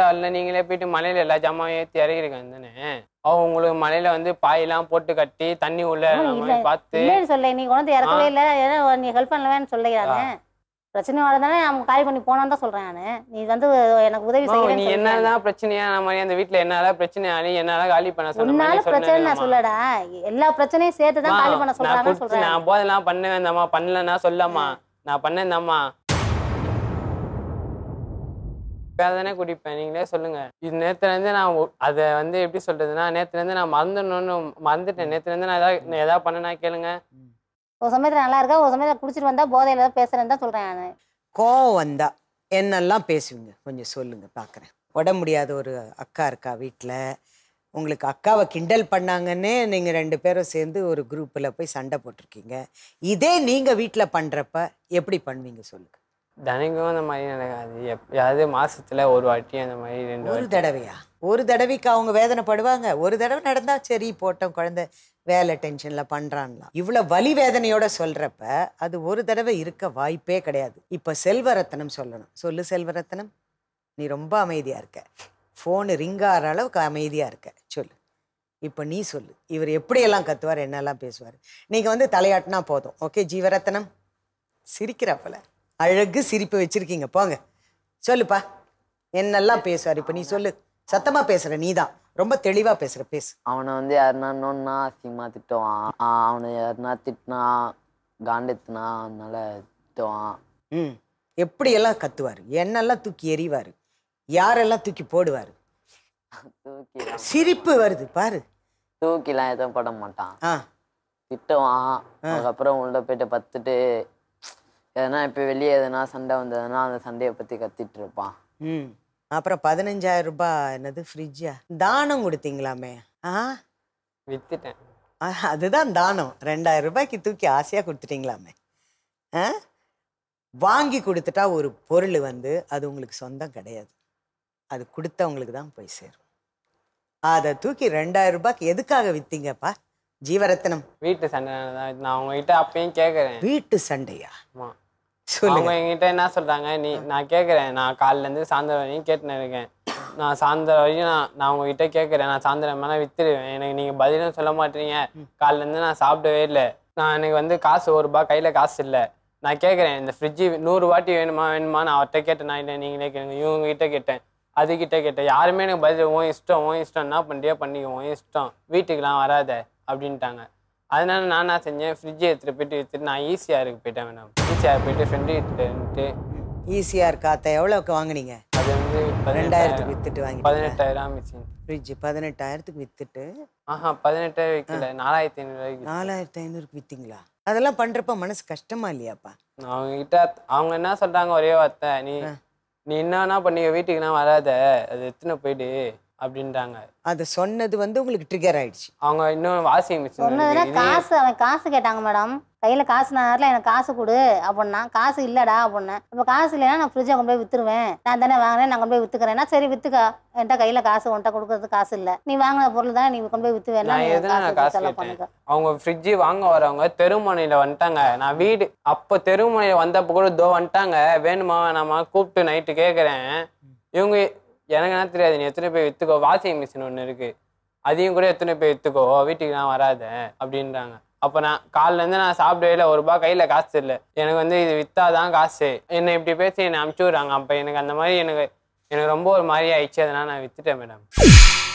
ஹாஸ்பிட்டலில் நீங்களே போயிட்டு மலையில எல்லா ஜாமான் ஏற்றி இறங்கிருக்காங்க தானே அவங்க உங்களுக்கு மலையில வந்து பாயெல்லாம் போட்டு கட்டி தண்ணி உள்ள பார்த்து சொல்ல நீ கொண்டு இறக்கவே இல்லை நீ ஹெல்ப் பண்ணலவேன்னு சொல்லுறாங்க பிரச்சனை வரதானே நம்ம காலி பண்ணி போனான்னு தான் சொல்றேன் நீ வந்து எனக்கு உதவி செய்ய நீ என்னதான் பிரச்சனையா நம்ம அந்த வீட்டுல என்னால பிரச்சனையா நீ என்னால காலி பண்ண சொன்ன உன்னால பிரச்சனை நான் சொல்லடா எல்லா பிரச்சனையும் சேர்த்து தான் காலி பண்ண சொல்றாங்கன்னு சொல்றேன் நான் போதெல்லாம் பண்ணுவேன் பண்ணலன்னா சொல்லம்மா நான் பண்ணேன் இப்ப தானே குடிப்பேன் நீங்களே சொல்லுங்க இது நேற்றுலேருந்து நான் அதை வந்து எப்படி சொல்றதுன்னா நேற்றுலேருந்து நான் மறந்துடணும்னு மறந்துட்டேன் நேற்றுலேருந்து நான் ஏதாவது ஏதாவது பண்ணனா கேளுங்க ஒரு சமயத்தில் நல்லா இருக்கா ஒரு சமயத்தில் குடிச்சிட்டு வந்தா போதையில் ஏதாவது பேசுறேன்னு தான் சொல்றேன் நான் கோவம் வந்தா என்னெல்லாம் பேசுவீங்க கொஞ்சம் சொல்லுங்க பார்க்குறேன் உடம்பு முடியாத ஒரு அக்கா இருக்கா வீட்டில் உங்களுக்கு அக்காவை கிண்டல் பண்ணாங்கன்னே நீங்கள் ரெண்டு பேரும் சேர்ந்து ஒரு குரூப்பில் போய் சண்டை போட்டிருக்கீங்க இதே நீங்கள் வீட்டில் பண்ணுறப்ப எப்படி பண்ணுவீங்க சொல்லுங்கள் தினைக்கும் அந்த மாதிரி நடக்காது எப்பயாவது மாசத்துல ஒரு வாட்டி அந்த மாதிரி ரெண்டு ஒரு தடவையா ஒரு தடவைக்கு அவங்க வேதனைப்படுவாங்க ஒரு தடவை நடந்தா சரி போட்டோம் குழந்தை வேலை டென்ஷனில் பண்ணுறான்லாம் இவ்வளோ வலி வேதனையோட சொல்கிறப்ப அது ஒரு தடவை இருக்க வாய்ப்பே கிடையாது இப்போ செல்வரத்னம் சொல்லணும் சொல்லு செல்வரத்னம் நீ ரொம்ப அமைதியாக இருக்க ஃபோனு ரிங் ஆகிற அளவுக்கு அமைதியாக இருக்க சொல்லு இப்போ நீ சொல்லு இவர் எப்படியெல்லாம் கத்துவார் என்னெல்லாம் பேசுவார் நீங்கள் வந்து தலையாட்டினா போதும் ஓகே ஜீவரத்னம் சிரிக்கிறாப்பல அழகு சிரிப்பு வச்சிருக்கீங்க போங்க சொல்லுப்பா என்னெல்லாம் பேசுவார் இப்போ நீ சொல்லு சத்தமாக பேசுகிற நீ தான் ரொம்ப தெளிவாக பேசுகிற பேசு அவனை வந்து யாருன்னா நோன்னா அசிங்கமாக திட்டுவான் அவனை யாருன்னா திட்டினா காண்டெத்துனா அதனால திட்டுவான் ம் எப்படியெல்லாம் கத்துவார் என்னெல்லாம் தூக்கி எறிவார் யாரெல்லாம் தூக்கி போடுவார் சிரிப்பு வருது பாரு தூக்கிலாம் எதுவும் போட மாட்டான் திட்டுவான் அதுக்கப்புறம் உள்ள போயிட்டு பத்துட்டு எதனா இப்போ வெளியே எதனா சண்டை வந்ததுன்னா அந்த சண்டையை பற்றி கத்திட்டு இருப்பான் ம் அப்புறம் பதினஞ்சாயிரம் ரூபாய் என்னது ஃப்ரிட்ஜா தானம் கொடுத்தீங்களாமே ஆ வித்துட்டேன் அதுதான் தானம் ரெண்டாயிரம் ரூபாய்க்கு தூக்கி ஆசையாக கொடுத்துட்டீங்களாமே ஆ வாங்கி கொடுத்துட்டா ஒரு பொருள் வந்து அது உங்களுக்கு சொந்தம் கிடையாது அது கொடுத்தவங்களுக்கு தான் போய் சேரும் அதை தூக்கி ரெண்டாயிரம் ரூபாய்க்கு எதுக்காக வித்தீங்கப்பா ஜீவரத்னம் வீட்டு சண்டை நான் உங்ககிட்ட அப்பயும் கேட்குறேன் வீட்டு சண்டையா அவங்க என்கிட்ட என்ன சொல்றாங்க நீ நான் கேட்கறேன் நான் காலில இருந்து சாயந்தரம் வரையும் கேட்டுன்னு இருக்கேன் நான் சாயந்தரம் வரையும் நான் நான் உங்ககிட்ட கேட்கறேன் நான் சாயந்தரம் மேலே வித்துருவேன் எனக்கு நீங்க பதிலும் சொல்ல மாட்டீங்க காலில இருந்து நான் சாப்பிடவே இல்லை நான் எனக்கு வந்து காசு ஒரு ரூபா கையில காசு இல்லை நான் கேட்குறேன் இந்த ஃப்ரிட்ஜு நூறு வாட்டி வேணுமா வேணுமா நான் அவர்கிட்ட கேட்டேன் நான் இல்லை நீங்களே இவங்க இவங்ககிட்ட கேட்டேன் அதுகிட்ட கேட்டேன் யாருமே எனக்கு பதில் உன் இஷ்டம் உன் இஷ்டம் என்ன பண்ணியோ பண்ணிக்கோ உன் இஷ்டம் வீட்டுக்கெலாம் வராத அப்படின்ட்டாங்க அதனால நான் என்ன செஞ்சேன் ஃப்ரிட்ஜை எடுத்துகிட்டு போயிட்டு எடுத்துகிட்டு நான் ஈஸியாக இருக்கு போயிட்டேன் மேடம் ஈஸியாக போயிட்டு ஃப்ரெண்டு ஈஸியாக இருக்காத்த எவ்வளோக்கு வாங்கினீங்க அது வந்து பன்னெண்டாயிரத்துக்கு வித்துட்டு வாங்கி பதினெட்டாயிரம் ஆமிச்சு ஃப்ரிட்ஜ் பதினெட்டாயிரத்துக்கு வித்துட்டு ஆஹா பதினெட்டாயிரம் விற்கல நாலாயிரத்தி ஐநூறுவாய்க்கு நாலாயிரத்தி ஐநூறுக்கு விற்றீங்களா அதெல்லாம் பண்ணுறப்ப மனசு கஷ்டமா இல்லையாப்பா அவங்க கிட்ட அவங்க என்ன சொல்கிறாங்க ஒரே வார்த்தை நீ நீ என்ன பண்ணீங்க வீட்டுக்கு நான் வராத அது எத்தனை போயிடு அப்படின்றாங்க அதை சொன்னது வந்து உங்களுக்கு ட்ரிகர் ஆயிடுச்சு அவங்க இன்னும் வாஷிங் மிஷின் காசு அவன் காசு கேட்டாங்க மேடம் கையில் காசு நான் நேரத்தில் எனக்கு காசு கொடு அப்படின்னா காசு இல்லைடா அப்படின்னா இப்போ காசு இல்லைன்னா நான் ஃப்ரிட்ஜை கொண்டு போய் வித்துருவேன் நான் தானே வாங்கினேன் நான் கொண்டு போய் விற்றுக்கிறேன்னா சரி வித்துக்கா என்கிட்ட கையில் காசு உன்ட்ட கொடுக்கறது காசு இல்லை நீ வாங்கின பொருள் தான் நீ கொண்டு போய் வித்துவேன் அவங்க ஃப்ரிட்ஜு வாங்க வரவங்க தெருமனையில் வந்துட்டாங்க நான் வீடு அப்போ தெருமனையில் வந்தப்போ கூட தோ வந்துட்டாங்க வேணுமா வேணாமா கூப்பிட்டு நைட்டு கேட்குறேன் இவங்க எனக்கு என்ன தெரியாது நீ எத்தனை போய் வித்துக்கோ வாஷிங் மிஷின் ஒன்று இருக்குது அதையும் கூட எத்தனை போய் வித்துக்கோ வீட்டுக்கு நான் வராத அப்படின்றாங்க அப்போ நான் காலிலேருந்து நான் சாப்பிடவே ஒரு ரூபா கையில் காசு தெரியல எனக்கு வந்து இது விற்றா தான் காசு என்னை இப்படி பேசி என்னை அனுப்பிச்சி விட்றாங்க அப்போ எனக்கு அந்த மாதிரி எனக்கு எனக்கு ரொம்ப ஒரு மாதிரி ஆயிடுச்சு அதனால் நான் விற்றுட்டேன் மேடம்